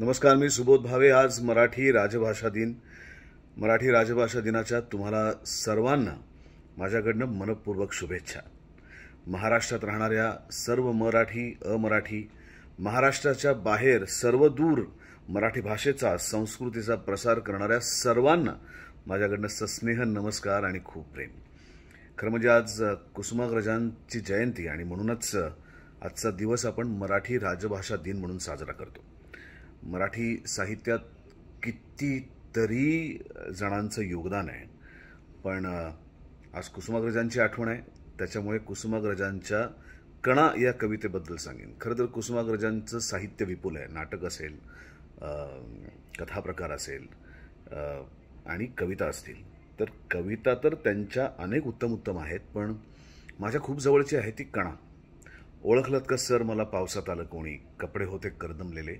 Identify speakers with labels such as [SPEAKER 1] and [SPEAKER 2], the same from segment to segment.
[SPEAKER 1] नमस्कार मी सुबोध भावे आज मराठी राजभाषा दिन मराठी राजभाषा दिनाच्या तुम्हाला सर्वांना माझ्याकडनं मनपूर्वक शुभेच्छा महाराष्ट्रात राहणाऱ्या सर्व मराठी अमराठी महाराष्ट्राच्या बाहेर सर्व दूर मराठी भाषेचा संस्कृतीचा प्रसार करणाऱ्या सर्वांना माझ्याकडनं सस्नेह नमस्कार आणि खूप प्रेम खरं म्हणजे आज कुसुमाग्रजांची जयंती आणि म्हणूनच आजचा दिवस आपण मराठी राजभाषा दिन म्हणून साजरा करतो मराठी साहित्यात कितीतरी जणांचं योगदान आहे पण आज कुसुमाग्रजांची आठवण आहे त्याच्यामुळे कुसुमाग्रजांच्या कणा या कवितेबद्दल सांगेन खरं तर कुसुमाग्रजांचं साहित्य विपुल आहे नाटक असेल कथाप्रकार असेल आणि कविता असतील तर कविता तर त्यांच्या अनेक उत्तम उत्तम आहेत पण माझ्या खूप जवळची आहे ती कणा ओळखलत का सर मला पावसात आलं कोणी कपडे होते करदमलेले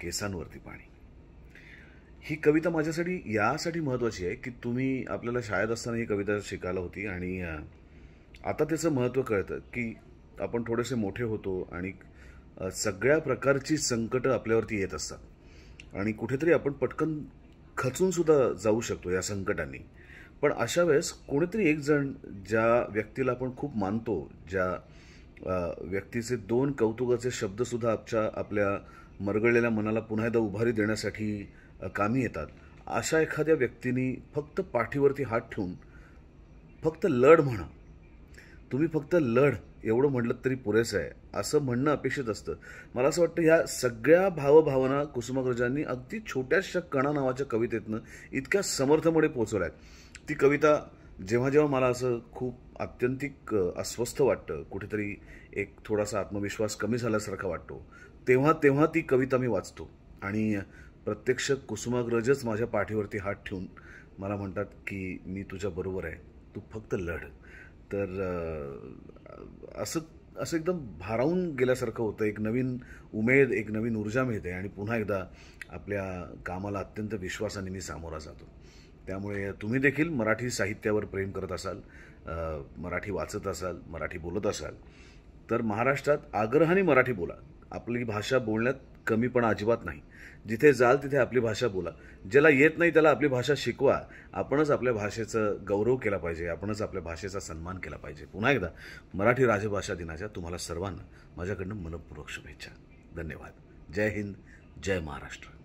[SPEAKER 1] केसांवरती पाणी ही कविता माझ्यासाठी यासाठी महत्वाची आहे की तुम्ही आपल्याला शाळेत असताना ही कविता शिकायला होती आणि आता त्याचं महत्त्व कळतं की आपण थोडेसे मोठे होतो आणि सगळ्या प्रकारची संकटं आपल्यावरती येत असतात आणि कुठेतरी आपण पटकन खचून सुद्धा जाऊ शकतो या संकटांनी पण अशा वेळेस कोणीतरी एक जण ज्या व्यक्तीला आपण खूप मानतो ज्या व्यक्तीचे दोन कौतुकाचे सुद्धा आपच्या आपल्या मरगळलेल्या मनाला पुन्हा एकदा उभारी देण्यासाठी कामी येतात अशा एखाद्या व्यक्तीने फक्त पाठीवरती हात ठेवून फक्त लढ म्हणा तुम्ही फक्त लढ एवढं म्हटलं तरी पुरेसं आहे असं म्हणणं अपेक्षित असतं मला असं वाटतं ह्या सगळ्या भावभावना कुसुमाग्रजांनी अगदी छोट्याशा कणा नावाच्या कवितेतनं इतक्या समर्थमुळे पोचवल्या आहेत ती कविता जेव्हा जेव्हा मला असं खूप आत्यंतिक अस्वस्थ वाटतं कुठेतरी एक थोडासा आत्मविश्वास कमी झाल्यासारखा वाटतो तेव्हा तेव्हा ती कविता मी वाचतो आणि प्रत्यक्ष कुसुमाग्रजच माझ्या पाठीवरती हात ठेवून मला म्हणतात की मी तुझ्याबरोबर आहे तू फक्त लढ तर असं असं एकदम भारावून गेल्यासारखं होतं एक नवीन उमेद एक नवीन ऊर्जा मिळते आणि पुन्हा एकदा आपल्या कामाला अत्यंत विश्वासाने मी सामोरा जातो त्यामुळे तुम्ही देखील मराठी साहित्यावर प्रेम करत असाल मराठी वाचत असाल मराठी बोलत असाल तर महाराष्ट्रात आग्रहाने मराठी बोला आपली भाषा बोलण्यात कमीपणा अजिबात नाही जिथे जाल तिथे आपली भाषा बोला ज्याला येत नाही त्याला आपली भाषा शिकवा आपणच आपल्या भाषेचं गौरव केला पाहिजे आपणच आपल्या भाषेचा सन्मान केला पाहिजे पुन्हा एकदा मराठी राजभाषा दिनाच्या तुम्हाला सर्वांना माझ्याकडनं मनपूर्वक शुभेच्छा धन्यवाद जय हिंद जय महाराष्ट्र